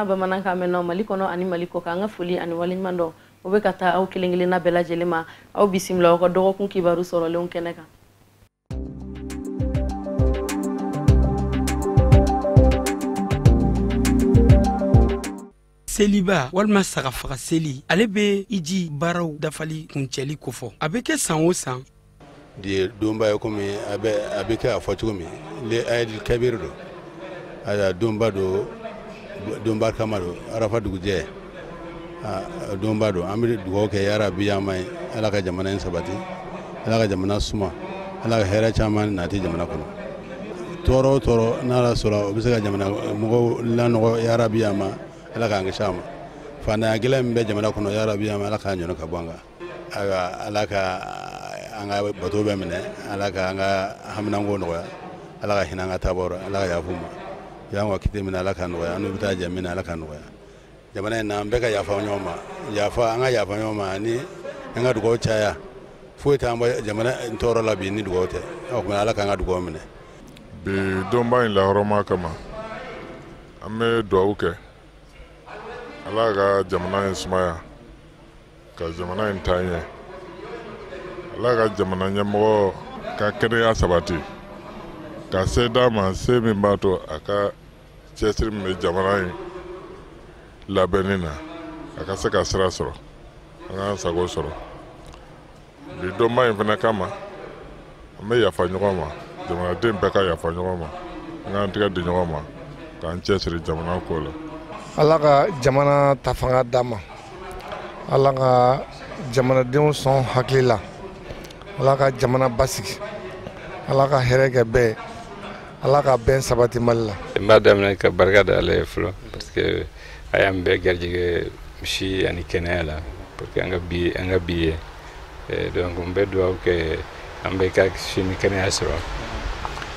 kuma bamanankan mɛn n'aw mali kɔnɔ ani mali kɔ kan an ka foli ani waleɲuman dɔn o bɛ ka taa aw kelen kelenna bɛɛ lajɛlen ma aw bisimila aw ka dɔgɔkun kibaru sɔrɔlenw kɛnɛ kan seliba walima sagafaga seli ale be iji baaraw dafali kuncɛli kofɔ a be kɛ san o san de ye donba ye komi a bɛ kɛ a fɔ cogo min le ayidil kabiri do a donba do donbar kamaro arafa dugujɛ donba don an bɛ dugawu kɛ yara bi ya ma ye ala ka jamana in sabati ala ka jamana suma ala ka hɛrɛ caman nati jamana kɔnɔ tɔɔrɔ o tɔɔrɔ n'ala sɔrɔ o bɛ se ka jamana mɔgɔw lanɔgɔ yara bi ya ma ala k'an kisi a ma fantanya gɛlɛn min bɛ jamana kɔnɔ yara bi ya ma ala k'a ɲɔnɔ ka bɔ an kan ala ka an ka bato bɛ minɛ ala ka an ka haminanko nɔgɔya ala ka hinɛ an ka taabɔ ala ka yafu ma y'an akite mina minɛ ala ka nɔgɔya an n'u bɛ taa jɛ minɛ ala ka jamana in na an bɛɛ ka yafa ɲɔgɔn ma yafa an ka yafa ɲɔgɔn ma ani an ka dugawu caya foyi t'an bɔ jamana tɔɔrɔ la bi ni dugawu tɛ o tuma ala k'an ka dugawu minɛ. bi dɔnba in lahɔrɔma kama an bɛ dugawu kɛ ala ka jamana in sumaya ka jamana in taa ɲɛ ala ka jamana ɲɛmɔgɔ ka kɛnɛya sabati ka se d'a ma se min b'a to a ka cɛsiri min bɛ jamana in labɛnni na a ka se ka sira sɔrɔ an k'an sago sɔrɔ bi dɔnba in fana kama an bɛ yafa ɲɔgɔn ma jamanaden bɛɛ ka yafa ɲɔgɔn ma an k'an tɛgɛ di ɲɔgɔn ma k'an cɛsiri jamana ko la. ala ka jamana ta fanga d'an ma ala ka jamanadenw sɔn hakili la ala ka jamana basigi ala ka hɛrɛ kɛ bɛɛ ye ala ka bɛn sabati mali la n b'a daminɛ ka barika da ala ye fɔlɔ parce que a y'an bɛɛ garijɛgɛ misi ani kɛnɛya la parce que an ka bi an ka bi ye eh, donc n bɛ dugawu kɛ an bɛ ka sini kɛnɛya sɔrɔ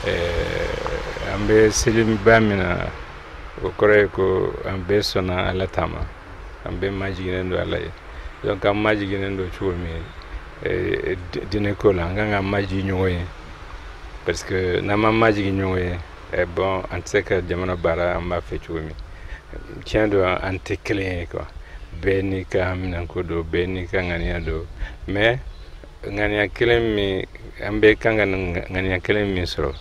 eh, an bɛ seliba min na o kɔrɔ ye ko an bɛɛ sɔnna ala ta ma an bɛɛ majiginen don ala ye donc an majiginen don cogo min eh, dinɛ ko la an kan ka majigin ɲɔgɔn ye parce que na ma majigi ɲɔgɔn ye eh, eh en tout cas se ka jamana ma an b'a mi tiens min en te clin quoi kelen ye kuwa bɛɛ n'i ka haminanko don bɛɛ n'i ka mais ŋaniya kelen min an bɛɛ kan ka ŋaniya kelen min sɔrɔ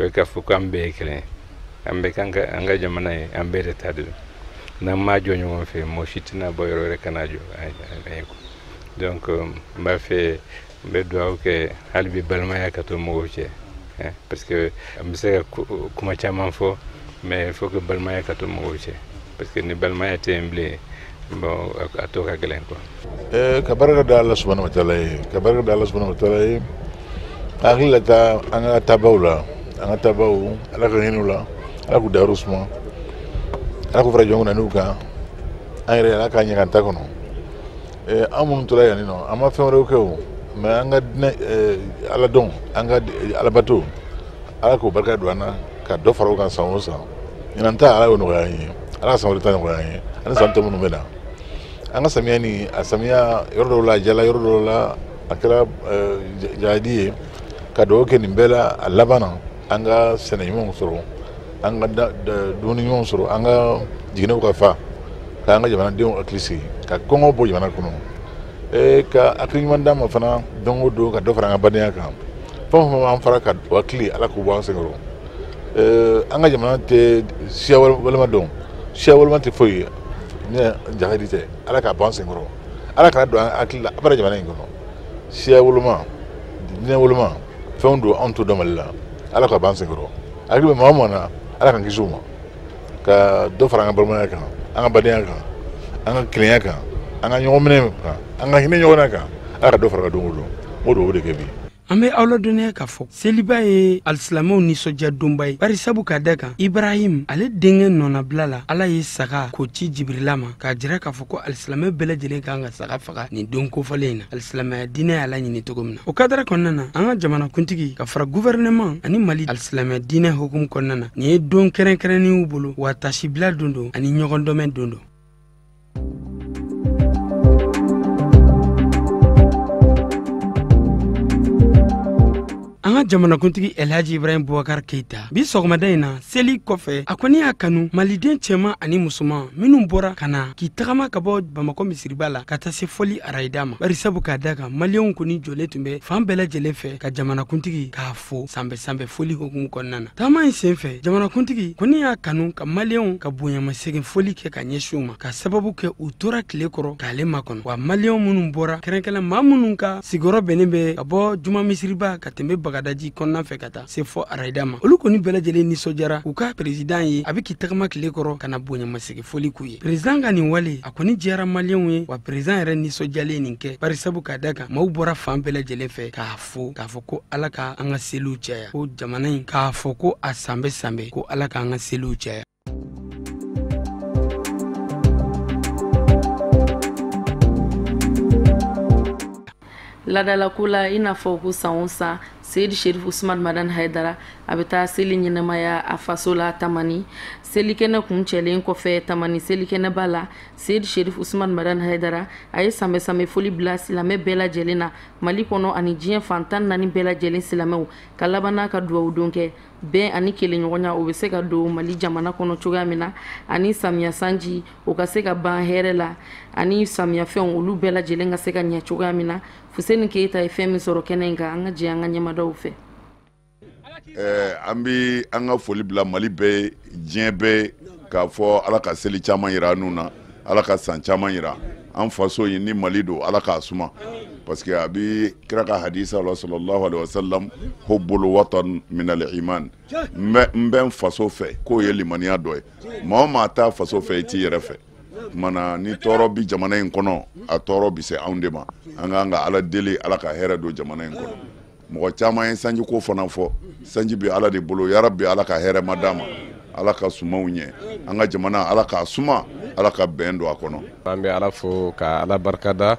o ye k'a fu ko an bɛɛ ye kelen ye an bɛɛ kan ka an ka jamana ye an bɛɛ de tadu na m'a jɔ ɲɔgɔn fe mo shitina boy bɔ yɔrɔ wɛrɛ ka na jɔ donc ma fe be do ke halbi balma hali bi balimaya ka to mɔgɔw cɛ Eh, parce que an se kuma caman fɔ mais il faut que balimaya ka to mɔgɔw cɛ parce que ni balimaya tɛ yen bilen bon a to ka gɛlɛn quoi. Eh, ka barika da eh. eh. ala subahana wataala ye ka barika da ala subahana wataala ye hakili la an ka taabaw la an ka taabaw ala ka hinɛ u la ala k'u dayɔrɔ suma ala k'u fara jɔn kunna n'u kan an yɛrɛ ala k'a ɲɛ ka ta kɔnɔ an minnu tora nɔ an ma fɛn wɛrɛw kɛ o. mais an ka dinɛ eh, ala dɔn an ka eh, alabato ala k'o barika don an na ka dɔ fara o kan san o san ɲinan ta ala y'o nɔgɔya an ye ala ka san wɛrɛ ta nɔgɔya an ye ani san tɛ minnu bɛ na an ka samiya nin a samiya yɔrɔ dɔw la a jala yɔrɔ dɔw la a kɛra jaadi ye ka dɔw kɛ nin bɛɛ la a laban na an ka sɛnɛ ɲumanw sɔrɔ an ka dumuni ɲumanw sɔrɔ an ka jiginɛw ka fa k'an ka jamanadenw hakili sigi ka kɔngɔ bɔ jamana kɔnɔ E, ka hakiliɲuman d'a e, ma fana don o don ka dɔ fara an ka badenya kan fɛn fɛn b'an fara ka hakili ala k'o bɔ an senkɔrɔ an ka jamana tɛ siya walima dɔn siya walima tɛ foyi ye ni jahadi tɛ ala k'a bɔ an senkɔrɔ ala kana don an hakili la a jamana in kɔnɔ siya woloma diinɛ woloma fɛnw don anw to dɔn mali la ala ka b'an senkɔrɔ hakili bɛ maa o maa na ala k'an kisi o ma ka dɔ fara an ka balimaya kan an ka badenya kan an ka kelenya kan an ka ɲɔgɔn minɛ kan an ka hinɛ ɲɔgɔn na kan a ka dɔ fara ka don o don o don o de kɛ bi an be aw ladɔnniya k'a fɔ seliba ye alisilamɛw ninsɔdiya donba ye bari sabu ka da kan ibrahim ale denkɛ nɔnabila la ala ye saga k'o ci jibirila ma k'a jira k'a fɔ ko alisilamɛ bɛɛlajɛlen kan ka saga faga nin don kofɔlen in na alisilamaya dinɛ y'a laɲini cogo min na o kadara kɔnɔna na an ka jamanakuntigi ka fara guvɛrɛnɛman ani mali alisilamaya dinɛ hukumu kɔnɔna na nin ye don kɛrɛnkɛrɛnninw bolo wa tasibila don don ani ɲɔgɔn dɔmɛ don don an ka jamanakuntigi elhaji ibrahim bubakar keita bi sɔgɔmada yi na seli kɔfɛ a kɔni y'a kanu maliden cɛman ani musuman minw bɔra ka na k'i tagama ka bɔ bamakɔ misiriba la ka taa se fɔli arayida ma barisabu k'a da kan maliyɛnw kɔni jɔlen tun bɛ fan bɛɛ lajɛlen fɛ ka jamanakuntigi k'a fo sanbɛ sanbɛ foli hokumu kɔnɔna na taama ɲi sen fɛ jamanakuntigi kɔni y'a kanu ka maliyɛnw ka bonyamasegin foli kɛ ka ɲɛsiw ma ka sababu kɛ u tora tile kɔrɔ k'ale makɔnɔ wa maliyɛnw minw bɔra kɛrɛnkɛla ma minw ka sigiyɔrɔ bɛnnin bɛ ka bɔ juma misiriba ka tɛmɛ baga daji kɔnɔna fɛ ka taa se fɔ arayida ma olu kɔni bɛɛ ninsɔjara u ka peresidan ye a be k'i tagama kile kɔrɔ ka na bonyamasegi foli k'u ye peresidan ka nin wale a kɔni jɛra maliyɛnw ye wa peresidan yɛrɛ ninsɔjalen nin kɛ barisabu ka da kan maw bɔra fan bɛɛ fɛ k'a fo k'a fɔ ko ala ka an ka seliw caya ko jamana yi k'a fɔ ko a sanbɛ sanbɛ ko ala k'an ka seliw caya ladalako la i n'a fɔ ko san o san seyidi sherif usman madan haidara a bɛ taa seli ɲɛnɛmaya a faso la tamani selikɛnɛ kun cɛlen kɔfɛ tamani selikɛnɛba la seyidi sherif usman madan haidara a ye sanbɛ sanbɛ foli bila silamɛ bɛɛ lajɛlen na mali kɔnɔ ani diɲɛ fantan nani bɛɛ lajɛlen silamɛw ka laban n'a ka duwawudon kɛ bɛn ani kelenɲɔgɔnya o bɛ se ka don mali jamana kɔnɔ cogoya min na ani samiya sanji o ka se ka ban hɛrɛ la ani samiyafɛnw olu bɛɛ lajɛlen ka se ka ɲɛ cogoya min na fuseni keyita ye fɛn min sɔrɔ kɛnɛ in kan an ka jɛ an ka ɲɛmadɔ dɔw fɛ an bi an ka foli bila mali bɛɛ ye diɲɛ bɛɛ k'a fɔ ala ka seli caaman yira nu na ala ka san caaman yira an faso ye ni mali don ala k'a suma parce que a bi kira ka hadisa la salalahu alehi wasalam hubul watan min aliman n bɛ n faso fɛ k'o ye limaniya dɔ ye mao ma ta faso fɛ i t'i yɛrɛ fɛ kumana ni tɔɔrɔ bi jamana yi kɔnɔ a tɔɔrɔ bise anw de ma an k'an ka ala deli ala ka hɛɛrɛ don jamana yi kɔnɔ mɔgɔ caman ye sanji ko fana fɔ sanji bɛ ala de bolo yara bɛ ala ka hɛrɛ ma d'a ma ala ka sumaw ɲɛ an ka jamana ala k'a suma ala ka bɛn don a kɔnɔ. an bɛ ala fo ka ala barikada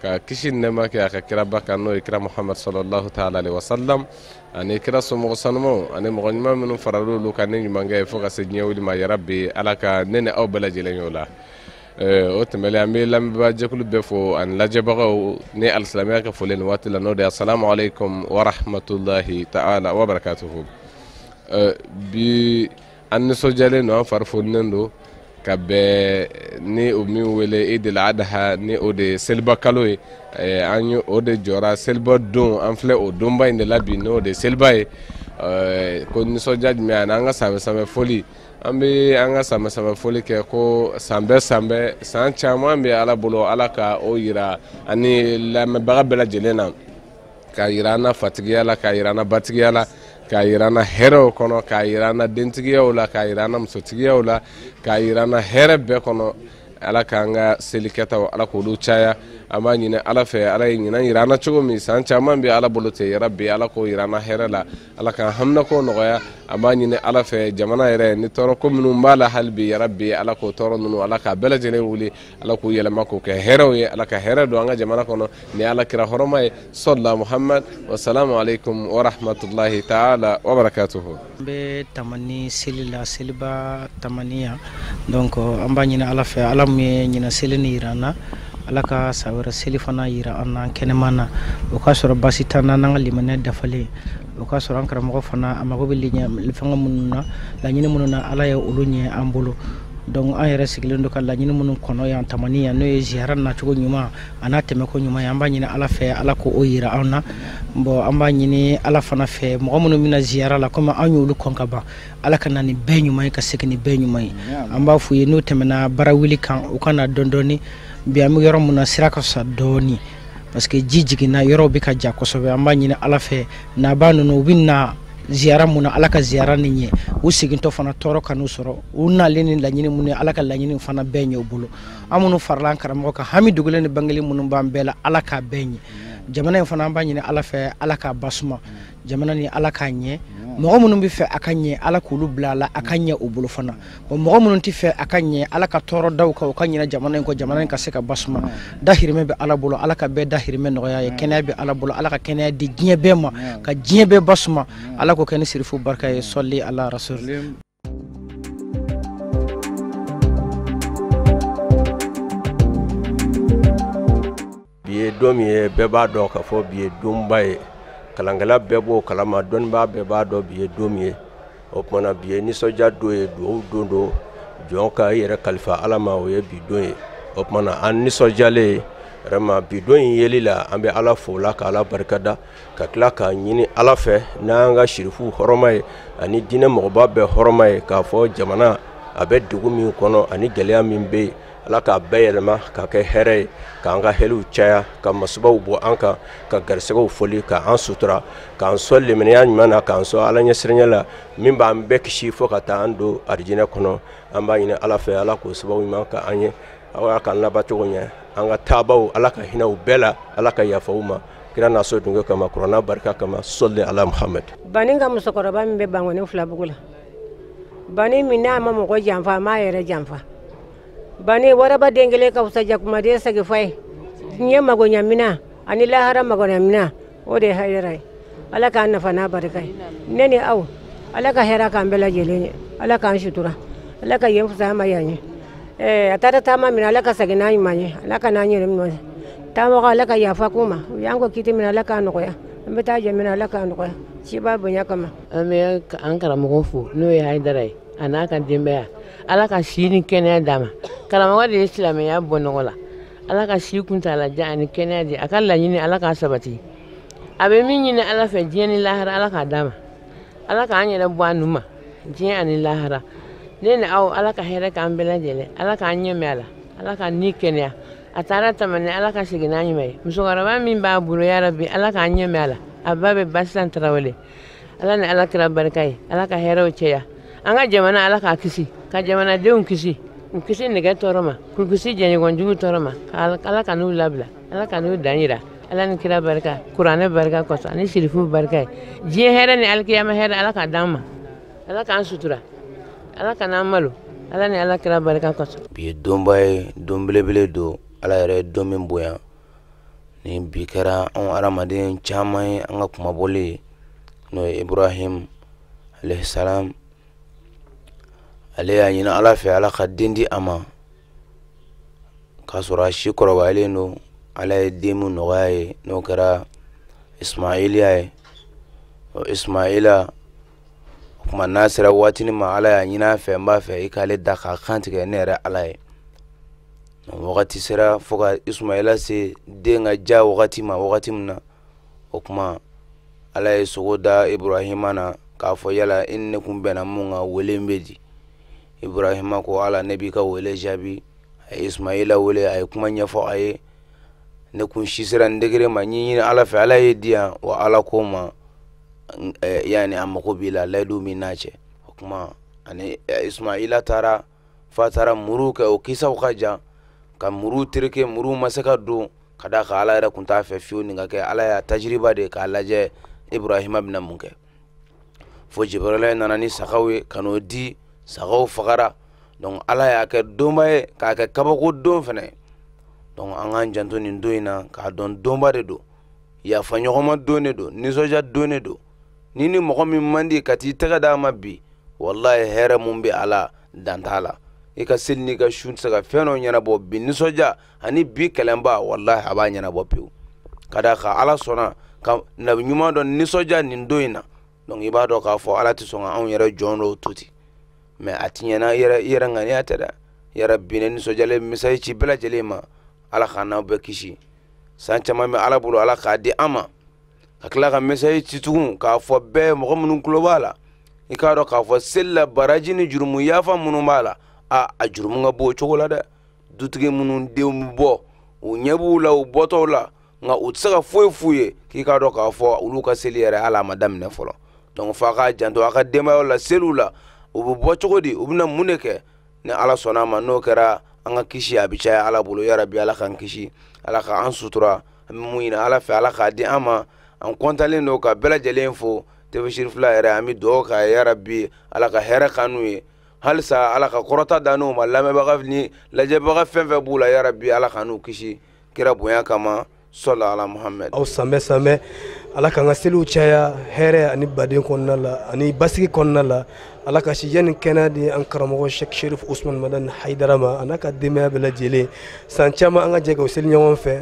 ka kisi nɛma kɛ a ka kiraba kan n'o ye kira muhamad sallallahu taala alaihi wasallam ani kira somɔgɔ sanumaw ani mɔgɔ ɲuman minnu faral'olu kan ni ɲumankɛ fo ka se diɲɛ wuli ma yara bi ala ka ne ni aw bɛɛ lajɛlen y'o la. Eh, o tɛmɛlen an bɛ lamɛnbaajɛkulu be fo ani lajɛbagaw ni alisilamɛya ka foli nin waati la n'o de ye assalamu alaikum warahmatulahi ta'ala wabarakatuhu eh, bi an nisɔndiyalen don an fari foninen don ka bɛn ni o min wele e de la ni o de ye seliba kalo ye eh, an ye o de jɔra seliba don an filɛ o donba in de la bi n'o de ye seliba ye ko nisɔndiya ani an ka saame sanfɛ foli an be an ka sama sama foli kɛ ko san bɛɛ san caaman be ala bolo ala ka o yira ani lamɛnbaga bɛɛ lajɛlen na k'a yira an na fatigiya la k'a yira an na batigiya la k'a yira an na hɛrɛw kɔnɔ k'a yira an na dentigiyaw la k'a yira an na musotigiyaw la k'a yira an na hɛrɛ bɛɛ kɔnɔ ala k'an ka selikɛtaw ala k'olu caya an b'a ɲini ala fɛ ala ye ɲinan yira an na cogo min san caman be ala bolo ten yarabi ala k'o yirana an hɛrɛ la ala k'an haminako nɔgɔya an b'a ɲini ala fɛ jamana yɛrɛ ni tɔɔrɔ ko minnu b'a la hali bi yarabi ala k'o tɔɔrɔ ninnu ala k'a bɛɛ wuli ala k'u yɛlɛma k'o kɛ hɛrɛw ye ala ka hɛrɛ don an ka jamana kɔnɔ ni ala kira hɔrɔma ye sɔlila muhamad wasalamu alaikum warahmatulahi taala wabarakatuhu an bɛ tamani seli la seliba tamani ya an b'a ɲini ala fɛ ala min ye ɲina seli ni yira ala ka sa seli fana yira an na kɛnɛman na o k'a sɔrɔ basi t'an na n'an ka limaniya dafalen o k'a sɔrɔ an karamɔgɔ fana a mago bɛ fɛngɛ minnu na laɲini minnu na ala ye olu ɲɛ an bolo donc an yɛrɛ sigilen don ka laɲini minnu kɔnɔ yan tamani yan n'o ye ziyara nacogo ɲuman a n'a tɛmɛko ɲuman ye an b'a ɲini ala fɛ ala ko o yira anw na bɔn an b'a ɲini ala fana fɛ mɔgɔ minnu bɛna ziyara la komi an y'olu kɔn ka ban ala ka na nin bɛɛ ɲuman ye ka segin nin bɛɛ ɲuman ye an b'a f'u ye n'u tɛmɛna baara wuli kan u ka na dɔɔni bi an bɛ yɔrɔ mun na sira ka fisa dɔɔni parce que ji jiginna yɔrɔw bɛ ka ja kosɛbɛ an b'a ɲini ala fɛ naba ninnu u be na ziyara mun na ala ka ziyara ni ɲɛ u segintɔ fana tɔɔrɔ kanu sɔrɔ u nalen ni laɲini mun ye ala ka laɲini fana bɛɛ ɲɛ u bolo an minnu farala an karamɔgɔ kan hami dogolen ni bangelen minnu b'an bɛɛ la ala k'a bɛɛ ɲɛ jamana in fana an b'a ɲini ala fɛ ala k'a basuma jamana ni ala k'a ɲɛ mɔgɔ minnu bɛ fɛ a ka ɲɛ ala k'olu bila a la a ka ɲɛ o bolo fana bɔn mɔgɔ minnu tɛ fɛ a ka ɲɛ ala ka tɔɔrɔ daw kan u ka ɲinɛ jamana in kɔ jamana in ka se ka basuma dahirimɛ bɛ ala bolo ala ka bɛɛ dahirimɛ nɔgɔya ye kɛnɛya bɛ ala bolo ala ka kɛnɛya di diɲɛ bɛɛ ma ka diɲɛ bɛɛ basuma ala k'o kɛ ni sirifu barika ye sɔli ala rasul bi ye don min ye bɛɛ b'a dɔn k'a fɔ bi ye donba ye kalankɛla bɛɛ b'o kalama dɔnnibaa bɛɛ b'a dɔn bi ye don min ye o tumana bi ye nisɔndiya don ye duwawu don do jɔn ka i yɛrɛ kalifa ala ma o ye bi don ye o tumana an nisɔndiyalen vraiment bi don in yeli la an bɛ ala fo la ka ala barikada ka tila k'a ɲini ala fɛ n'an ka sirifuw hɔrɔma ye ani diinɛ mɔgɔba bɛɛ hɔrɔma ye k'a fɔ jamana a bɛ degun min kɔnɔ ani gɛlɛya min bɛ yen ala k'a bɛɛ yɛlɛma k'a kɛ hɛrɛ ye k'an ka hɛliw caya ka masubaw bɔ an kan ka garisɛgɛw foli k'an sutura k'an sɔ limaniya ɲuman na k'an sɔ ala ɲɛsiranya la min b'an bɛɛ kisi fɔ ka taa an don arijinɛ kɔnɔ an b'a ɲini ala fɛ ala k'o sababu ɲuman ka an ye aw y'a k'an labacogo ɲɛ an ka taabaw ala ka hinɛw bɛɛ la ala ka yafaw ma kira n'a so dunke kama kuranna barika kama sɔli ala muhamad bani ka musokɔrɔba min bɛ bankɔni filabugu la bani min n'a ma mɔgɔ janfa a m'a yɛrɛ janfa bane waraba den kelen ka fusa jakumaden sagifa ye diɲɛ magoɲamina ani lahara magoɲamina o de ye ala k'an n'a barika ye ne ni ala ka hɛrɛ k'an bɛɛ lajɛlen ye ala k'an sutura ala ka yen fusaya ma yan ye a taara mina ala ka segin n'a ɲuman ala ka n'an yɛrɛ ɲuman ye taamaga ala ka yafa k'u ma kiti mina ala k'a nɔgɔya an bɛ taa mina ala k'a nɔgɔya ci b'a bonya kama an an karamɔgɔ fo n'o ye haidara a n'a ka denbaya ala ka si ni kɛnɛya d'a ma karamɔgɔ de ye silamɛya bɔ nɔgɔ la ala ka si kuntalajan ani kɛnɛya di a ka laɲini ala k'a sabati a bɛ min ɲini ala fɛ diɲɛ ni lahara ala k'a d'a ma ala k'an yɛrɛ bɔ a nu ma diɲɛ ani lahara ne ni aw ala ka hɛrɛ k'an bɛɛ lajɛlen ala k'an ɲɛmɛ a la ala ka ni kɛnɛya a taara tamani ala ka segin n'a ɲuman ye musokɔrɔba min b'a bolo yara ala k'an ɲɛmɛ a la a ba bɛ basisan tarawele ala ni ala kira barika ye ala ka hɛrɛw cɛya an ka jamana ala k'a kisi ka jamanadenw kisi u kisi nɛgɛ tɔɔrɔ ma k'u kisi jɛɲɔgɔnjugu tɔɔrɔ ma ala ka n'u labila ala ka n'u dan yira ala ni kira barika kuranɛ barika kɔsɔ ani sirifu barika ye diɲɛ hɛrɛ ni alikiyama hɛrɛ ala ka d'an ma ala k'an sutura ala ka malo ala ni ala kira barika kɔsɔ bi ye donba ye don belebele don ala yɛrɛ don min bonya ni bi kɛra anw adamaden caman ye an ka kumabɔli ye n'o ye ibrahim alaihisalam ale y'a ɲini ala fɛ ala ka den di a ma k'a sɔrɔ a si kɔrɔbayalen don ala ye den mu nɔgɔya ye n'o kɛra ismailiya ye o ismaila o kuma n'a sera waatini ma ala y'a ɲini a fɛ n b'a fɛ i k'ale da k'a kantigɛ ne yɛrɛ ala ye wagati sera fo ka ismaila se den ka ja wagati ma wagati min na o kuma ala ye sogo da ibrahima na k'a fɔ yala i ni ne kun bɛnna mun ka wele bɛ di ibrahima ko ala ne ka wele jabi a ismaila wele a kuma ɲɛfɔ a ye ne kun si sera n degere ma ɲiɲini ala fɛ ala ye diya wa ala ko ma yani a mago b'i la layidu min n'a cɛ o kuma ani ismaila taara fa taara muru kɛ o kisaw ka jan ka muru tereke muru ma se ka don ka da ka ala yɛrɛ kun t'a fɛ fiyewu nin ka kɛ ala y'a tajiriba de k'a lajɛ ibrahima bɛna mun kɛ fo jibrila nana ni sagaw ye ka n'o di sagaw fagara donc ala y'a kɛ donba ye k'a kɛ kabako don fɛnɛ donc an k'an janto nin don in na k'a dɔn donba de don yafa ɲɔgɔnma don de don nisɔndiya don de don ni ni mɔgɔ min man di ka t'i tɛgɛ d'a ma bi walahi hɛrɛ mun bɛ a la la i e ka seli n'i ka su tɛ se ka fɛn dɔ ɲɛnabɔ bi nisɔndiya ani bi kɛlɛnba walahi a b'a ɲɛnabɔ pewu ka d'a kan ala sɔnna ka nabi dɔ nisɔndiya nin don in na donc i b'a dɔn k'a fɔ ala tɛ sɔn ka anw yɛrɛ jɔn dɔw to mɛ a tiɲɛna i yɛrɛ ŋaniya tɛ dɛ ya rabbi ne nisɔjalen misayi ci bɛɛ lajɛlen ma ala k'a n'aw bɛɛ kisi san caman bɛ ala bolo ala k'a di an ma ka tila ka misayi ci tugun k'a fɔ bɛɛ mɔgɔ minnu tulo b'a la i k'a dɔn k'a fɔ selila baraji ni jurumu yafa minnu b'a la a a jurumu ka b'o cogo la dɛ dutigi minnu denw bɔ u ɲɛ b'u la u bɔtɔw la nka u tɛ se ka foyi f'u ye k'i k'a dɔn k'a fɔ olu ka seli yɛrɛ hali a ma daminɛ fɔlɔ donc f'a k'a janto a ka denbayaw la seliw la u bɛ bɔ cogo di u bɛna mun de kɛ ni ala sɔnna a ma n'o kɛra an ka kisi a bɛ caya ala bolo yarabi ala k'an kisi ala ka an sutura an bɛ mun ɲini ala fɛ ala k'a di an ma an kɔntalen don ka bɛɛ lajɛlen fo tefesiri fila yɛrɛ an bɛ dugawu k'a ye yarabi ala ka hɛrɛ k'an n'u ye halisa ala ka kɔrɔta da n'u ma lamɛnbaga ni lajɛbaga fɛn fɛn b'u la yarabi ala k'an n'u kisi kira bonya kama صل على محمد او سامي سامي ala k'an ka seliw caya hɛrɛ ani baden kɔnɔna la ani basigi kɔnɔna la ala ka sijɛ ni kɛnɛ di an karamɔgɔ shek sherif usman madan haidara ma a n'a ka denbaya bɛɛ lajɛlen san caman an ka jɛ k'o seli ɲɔgɔn fɛ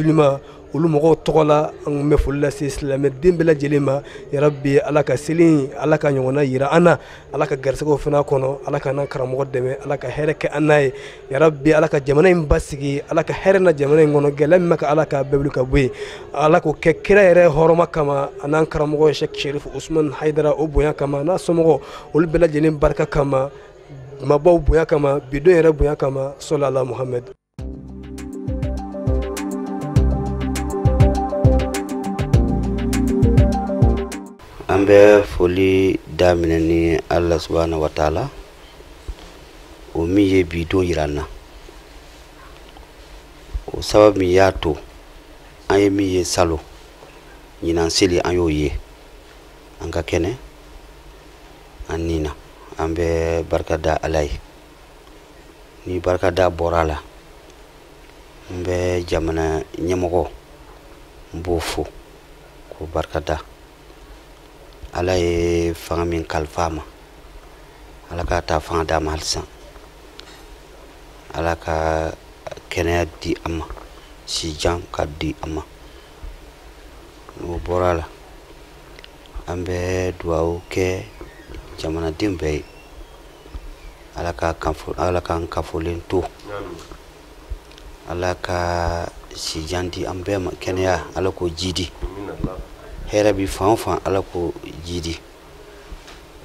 nin olu mɔgɔw tɔgɔ la an kun bɛ foli lase silamɛden bɛɛ lajɛlen ma yarabi ala ka seli ala ka ɲɔgɔnna yira an na ala ka garisɛgɛw fana kɔnɔ ala ka n'an karamɔgɔ dɛmɛ ala ka hɛrɛ kɛ an n'a ye yarabi ala ka jamana in basigi ala ka hɛrɛ na jamana in kɔnɔ gɛlɛya min ka ala ka bɛɛ ka bɔ yen ala k'o kɛ kira yɛrɛ hɔrɔma kama a n'an karamɔgɔ shɛk sherif usman haidara o bonya kama n'a somɔgɔw olu bɛɛ lajɛlen barika kama mabaw bonya kama bidon yɛrɛ bonya kama sɔlala muhamɛd an bɛ foli daminɛ ni ala subahana wataala o min ye bidon yiran na o sababu min y'a to an ye min ye salo ɲinan seli an y'o ye an ka kɛnɛ an ni na an bɛ barika da ala ye ni barika da bɔra la n bɛ jamana ɲɛmɔgɔ n b'o fo k'o barika da ala ye fanga min kalifa ma ala ka ta fanga d'a ma halisa ala ka kɛnɛya di a ma sijan ka di a ma o bɔra la an bɛ duwawu kɛ jamanaden bɛɛ ye ala ka kanfo ala k'an kafolen to ala ka sijan di an bɛɛ ma kɛnɛya ala k'o jidi hɛrɛ bi fan o fan ala k'o jidi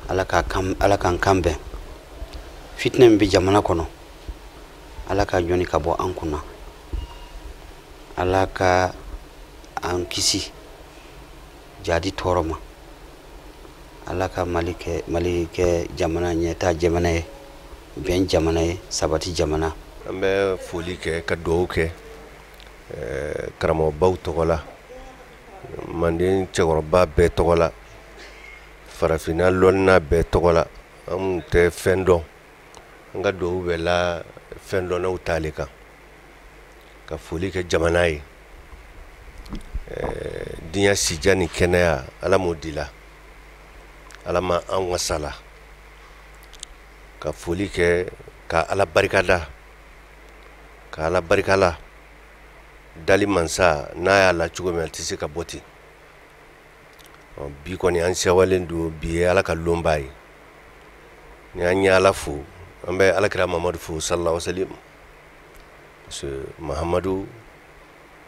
ala k'a kan ala k'an bɛn fitinɛ min jamana kɔnɔ ala ka jɔni ka bɔ an kunna ala ka an kisi jadi tɔɔrɔ ma ala ka mali kɛ mali kɛ jamana ɲɛta jamana ye bɛn jamana ye sabati jamana an bɛ foli kɛ ka dugawu kɛ karamɔgɔbaw tɔgɔ la manden cɛkɔrɔba bɛɛ tɔgɔ la farafina lɔnna bɛɛ tɔgɔ la an mu tɛ fɛn dɔn an ka dugawu bɛ la fɛn dɔnnaw t'ale kan ka foli kɛ jamana ye diɲɛ sija ni kɛnɛya ala m'o di la ala ma an wasala ka foli kɛ ka ala barikada ka ala barikala dali mansa n'a oh, y'a la cogo min a tɛ se ka bɔ ten bi kɔni an sewalen do bi ye ala ka lonba ye ni an ye ala fo an bɛ alakira mamadu fo sallallahu alaihi parce mahamadu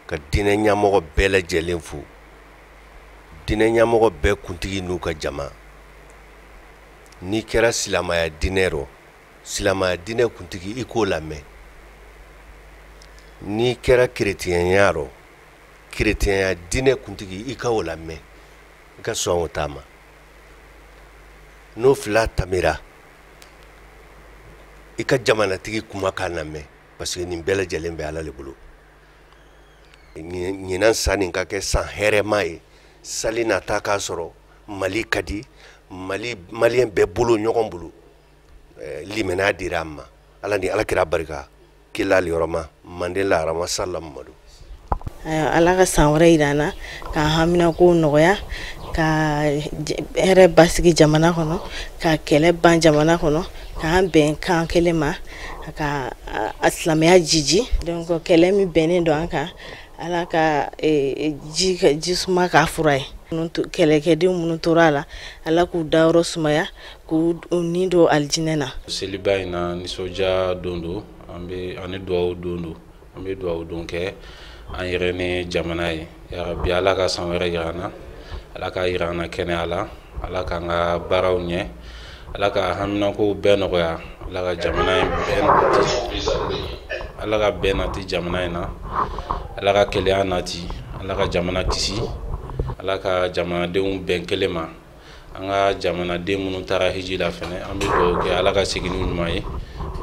ka dinɛ ɲɛmɔgɔ bɛɛ lajɛlen fo dinɛ ɲɛmɔgɔ bɛɛ kuntigi n'u ka jama n'i kɛra silamaya dinɛ rɔ silamaya dinɛ kuntigi i k'o lamɛn n'i kɛra kerecɛnya rɔ kerecɛnya dinɛ kuntigi i ka o lamɛn i ka sɔn o ta ma n'o fila tamira i ka jamanatigi kuma k'a lamɛn paseke nin bɛɛ bɛ ala le bolo ɲinan san nin ka kɛ san hɛrɛma ye sali nata k'a sɔrɔ mali ka di mali maliyɛn bɛɛ bolo ɲɔgɔn bolo limena dira a ma ala ni alakira barika kila liyɔrɔma manden laharama sala mamadu ala ka san ka hamina ko nɔgɔya ka hɛrɛ basigi jamana kɔnɔ ka kɛlɛ ban jamana kɔnɔ k'an bɛn kan kelen ma ka silamɛya jiji donc kɛlɛ min bɛnnen don an kan ala ka e, e, ji suma k'a fura ye kɛlɛkɛdenw minnu tora a la ala k'u dayɔrɔ sumaya k'u ni don seliba in na nisɔndiya an bɛ an ni duwawu don don an bɛ duwawu don kɛ an yɛrɛ ni jamana ye yarabi ala ka san wɛrɛ yira an na ala ka yira an na kɛnɛya la ala k'an ka baaraw ɲɛ ala ka haminakow bɛɛ nɔgɔya ala ka jamana in bɛɛ ala ka bɛɛ nati jamana in na ala ka keleya nati ala ka jamana kisi ala ka jamanadenw bɛn kelen ma an ka jamanaden minnu taara hiji la fɛnɛ an bɛ dugawu kɛ ala ka segin ni ɲuman ye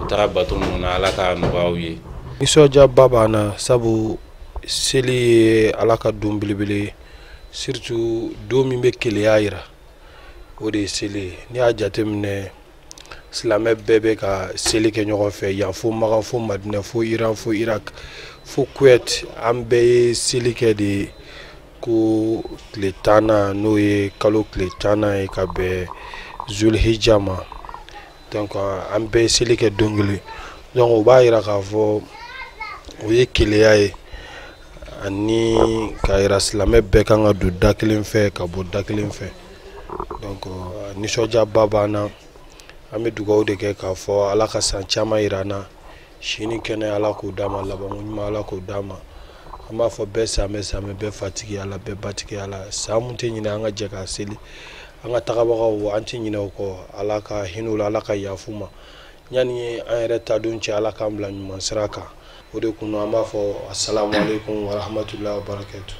u taara bato minnu na ala ka nɔgɔyaw ye nisɔndiyaba b'an na sabu seli ye ala ka don belebele ye surtout don min bɛ keleya yira o de ye seli ye n'i y'a jateminɛ silamɛ bɛɛ bɛ ka seli kɛ ɲɔgɔn fɛ yan fo makan fo madinɛ fo iran fo irak fo kuwait an bɛɛ ye seli kɛ de ye ko tile na n'o ye kalo tile tanna ye ka bɛn zulhijja ma donc an bɛɛ ye seli kɛ don kelen donc o b'a yira k'a fɔ o ye keleya ye ani k'a yira silamɛ bɛɛ kan ka don da kelen fɛ ka bɔ da kelen fɛ donc nisɔndiyaba b'an na an bɛ dugawu de kɛ k'a fɔ ala ka san caman yira an na si ni kɛnɛ ala k'o d'a ma labanko ɲuman ala k'o d'a ma an b'a fɔ bɛɛ samɛ samɛ bɛɛ fatigi ala bɛɛ batigi ala san mun tɛ ɲinɛ an ka jɛ k'a seli an ka tagabagaw an ti ɲinɛ o kɔ ala ka hinɛw ala ka yafu ma yani an yɛrɛ ta don cɛ ala k'an bila ɲuman sira kan o de kun an b'a fɔ asalamualeykum warahmatulahi wabarakatu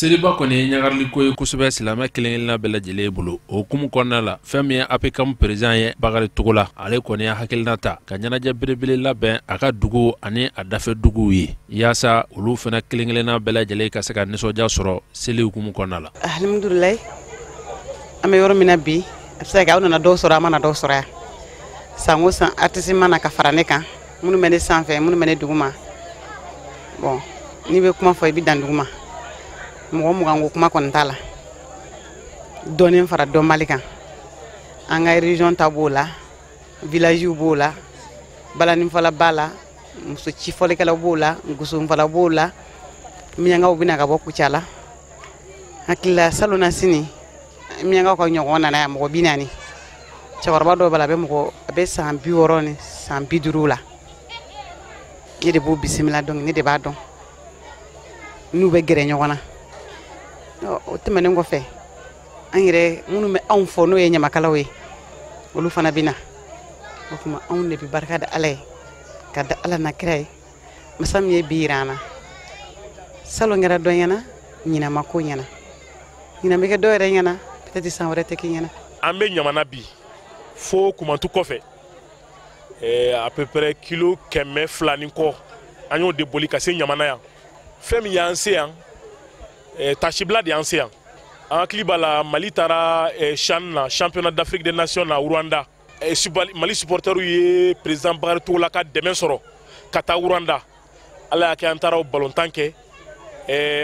seliba kɔni ye ɲagarili ko ye kosɛbɛ silamɛ kelen kelenna bɛɛ lajɛlen bolo o hukumu kɔnɔna la fɛn min ye apkam perezan ye bagari togo la ale kɔni ye hakilina ta ka ɲɛnajɛ belebele labɛn a ka dugu ani a dafɛ duguw ye y'asa olu fɛnɛ kelen kelenna bɛɛ lajɛlen ka se ka ninsɔdiya sɔrɔ seli hukumu kɔnɔna la alhamdulilayi an be yɔrɔ min na bi a be se ka kɛ aw nana dɔw sɔrɔ a mana dɔw ya san o san artisi mana ka fara ne kan minnu bɛ ne sanfɛ minnu bɛ ne bɔn n'i be kuma fɔ i be dan duguma mɔgɔ mugan ko kuma kɔni t'a la dɔɔnin fara dɔnbali kan an ka region ta b'o la village b'o la balaninfala b'a la muso ci fɔlikɛlaw b'o la gosonfala b'o la miyankaw bɛna ka bɔ kucala hakilila salona sini miyankaw ka ɲɔgɔn nana yan mɔgɔ bi naani cɛkɔrɔba dɔw b'a la a bɛ mɔgɔ a bɛ san bi wɔɔrɔ ni san bi duuru la ne de b'u bisimila dɔn ne de b'a dɔn n'u bɛ gɛrɛ ɲɔgɔn na o tɛmɛnen kɔfɛ an yɛrɛ minnu bɛ anw fɔ n'o ye ɲamakalaw ye olu fana bɛ na o tuma anw de bɛ barika da ala ye ka da ala na kira ye masa min ye bi yira an na salon kɛra dɔ ɲɛna ɲina ma ko ɲɛna ɲina bɛ kɛ dɔ yɛrɛ ɲɛna peut-être san wɛrɛ tɛ k'i ɲɛna. an bɛ ɲamana bi fo kumatu kɔfɛ eh, à peu près kilo kɛmɛ fila ni kɔ an y'o de boli ka se ɲamana yan fɛn min y'an se yan. tasi bila de y'an se yan mali taara chan na championnat d'afrique des nations na rwanda eh, mali supportɛrw ye eh, président bakari togola ka dɛmɛ sɔrɔ ka taa rwanda ala y'a kɛ an taara o balontan kɛ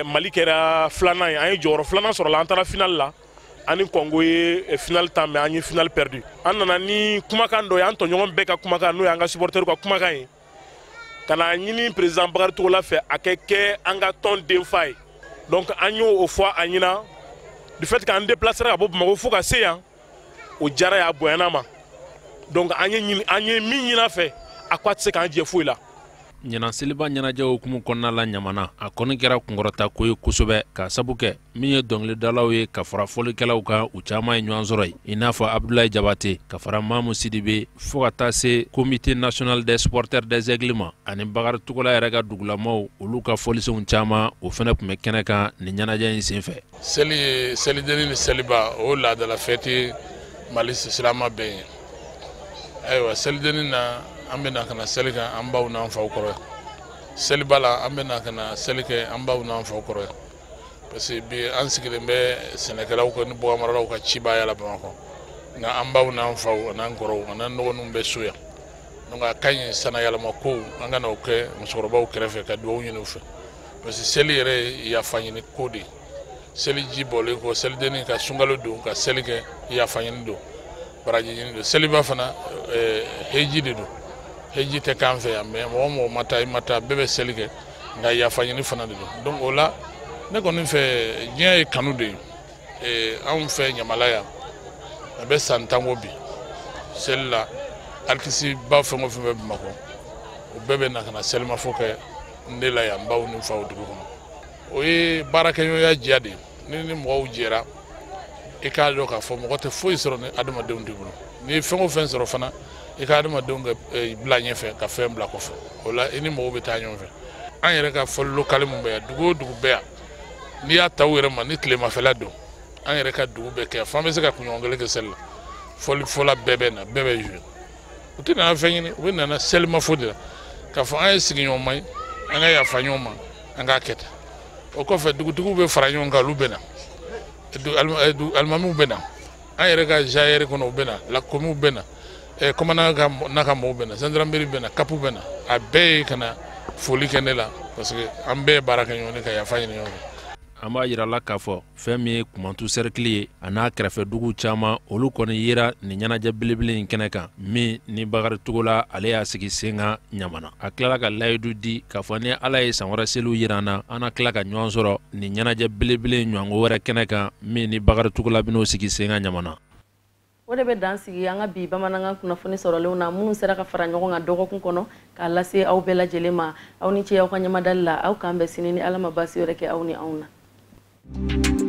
mali kɛra filanan ye eh, an ye jɔyɔrɔ filanan sɔrɔ la an taara final la ani kɔngo ye final tan mɛ an ye final perdu an nana ni kumakan dɔ ye an tɔɲɔgɔn bɛɛ ka kumakan n'o y'an ka supportɛrw ka kumakan ye ka na ɲini président bakari togola fɛ a kɛ kɛ an ka tɔn den fa ye donc an y'o o fɔ a ɲɛna du fait k'an déplacera ka bɔ bamakɔ fo ka se yan o diyara y'a bonyana ma donc an ye min ɲin'a fɛ a ko a tɛ se k'an jɛ foyi la ɲinan seliba ɲɛnajɛ hukumu kɔnna la ɲamana a kɔni kɛra kunkɔrɔta ko ye kosɛbɛ k'a sabu kɛ min ye dɔngili dalaw ye ka fara fɔlikɛlaw kan u caaman ye ɲɔgɔn sɔrɔ ye i n'a fɔ abdulayi jabate ka fara mamu sidibe fɔɔ ka taa se komite national des sporteurs des aigles ma ani bagari yɛrɛ ka dugulamaw olu ka fɔlisenw caaman o fɛnɛ kun bɛ kɛnɛ kan nin ɲɛnajɛ ye sen fɛ seli ye selijeni ni seliba o laadala fɛti mali sisilama bɛ ye ayiwa selidenni na an bɛna ka na seli kɛ an baw n'an faw kɔrɔ yan seliba la an bɛna ka na seli kɛ an baw n'an faw kɔrɔ parce que bi an sigilen bɛ sɛnɛkɛlaw kɔ ni baganmaralaw ka cibaya la bamakɔ nka an baw n'an faw an'an kɔrɔw an'an dɔgɔninw bɛ so yan donc a ka ɲi sanayɛlɛma kow an ka n'o kɛ musokɔrɔbaw kɛrɛfɛ ka duwawu ɲini u fɛ parce que seli yɛrɛ ye yafa ɲini ko de seli ji bɔlen kɔ selidennin ka sunkalo don ka seli kɛ yafa ɲini don baraji ɲini don seliba fana heji de don heji tɛ k'an fɛ yan mɛ mɔgɔ mɔgɔ ma taa i ma taa bɛɛ bɛ seli kɛ nka yafa ɲini fana de don donc o la ne kɔni fɛ diɲɛ ye kanu de ye anw fɛ ɲamala yan a bɛ san tan ko bi seli la alikisi ba fɛn o fɛn bɛ bamakɔ o bɛɛ bɛ na ka na selimafo kɛ n la yan baw ni faw dugu kɔnɔ o ye baarakɛɲɔgɔnya diya de ye ni ni mɔgɔw jɛra i k'a dɔn k'a fɔ mɔgɔ tɛ foyi sɔrɔ ni adamadenw de bolo n'i ye fɛn o fɛn sɔrɔ fana i ka adamadenw ka eh, bila ɲɛfɛ ka fɛn bila kɔfɛ o la i ni mɔgɔw bɛ taa ɲɔgɔn fɛ an yɛrɛ ka fɔli lokali min bɛ yan dugu o dugu bɛɛ yan n'i y'a ta u yɛrɛ ma ni tilemafɛla don an yɛrɛ ka dugu bɛɛ kɛ f'an bɛ se ka kunɲɔgɔn kelen kɛ seli la fɔli fɔla bɛɛ bɛ na bɛɛ bɛ zuye u tɛ nana fɛn ɲini u bɛ nana selimafo de la k'a fɔ an ye sigiɲɔgɔnma ye an ka yafa ɲɔgɔn ma an k'a kɛ tan o kɔfɛ dugutigiw bɛ fara ɲɔgɔn kan olu bɛ na eh, alimamiw bɛ na an yɛrɛ ka zayɛri kɔnɔ u bɛ na lakomiw bɛ na e, eh, kɔma n'a ka n'a ka mɔgɔw bɛna sandarameri bɛnna kapu bɛna a bɛɛ ye kana foli kɛ ne la parce an bɛɛ baara kɛ ɲɔgɔn ka yafa ɲini ɲɔgɔn an b'a yirala k'a fɔ fɛn min ye kumantu sɛrikili ye a n'a kɛrɛfɛ dugu caaman olu kɔni yera nin ɲɛnajɛ belebele ɲi kɛnɛ kan min ni bagaritogola ale y'a sigi sen ka ɲamana a kilala ka layidu di k'a fɔ ni ala ye san wɛrɛ seliw yiran na an na kila ka ɲɔgɔn sɔrɔ nin ɲɛnajɛ belebele ɲɔgɔnko wɛrɛ kɛnɛ kan min ni bagari togola ben'o sigi sen ka ɲamana o de bɛ dan sigi an ka bi bamanankan kunnafoni sɔrɔlenw na minnu sera ka fara ɲɔgɔn kan dɔgɔkun kɔnɔ k'a lase aw bɛɛ lajɛlen ma aw ni ce aw ka ɲɛmadali la aw k'an bɛ sini ni ala ma basi wɛrɛ kɛ aw ni anw na